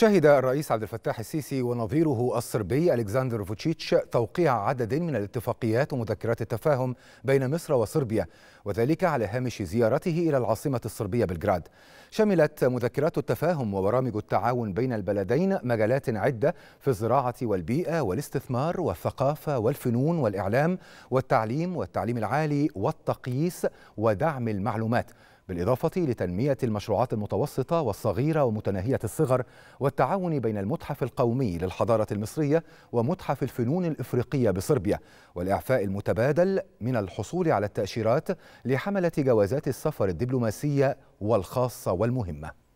شهد الرئيس عبد الفتاح السيسي ونظيره الصربي ألكسندر فوتشيتش توقيع عدد من الاتفاقيات ومذكرات التفاهم بين مصر وصربيا وذلك على هامش زيارته إلى العاصمة الصربية بلغراد شملت مذكرات التفاهم وبرامج التعاون بين البلدين مجالات عدة في الزراعة والبيئة والاستثمار والثقافة والفنون والإعلام والتعليم والتعليم العالي والتقييس ودعم المعلومات بالإضافة لتنمية المشروعات المتوسطة والصغيرة ومتناهية الصغر والتعاون بين المتحف القومي للحضارة المصرية ومتحف الفنون الإفريقية بصربيا والإعفاء المتبادل من الحصول على التأشيرات لحملة جوازات السفر الدبلوماسية والخاصة والمهمة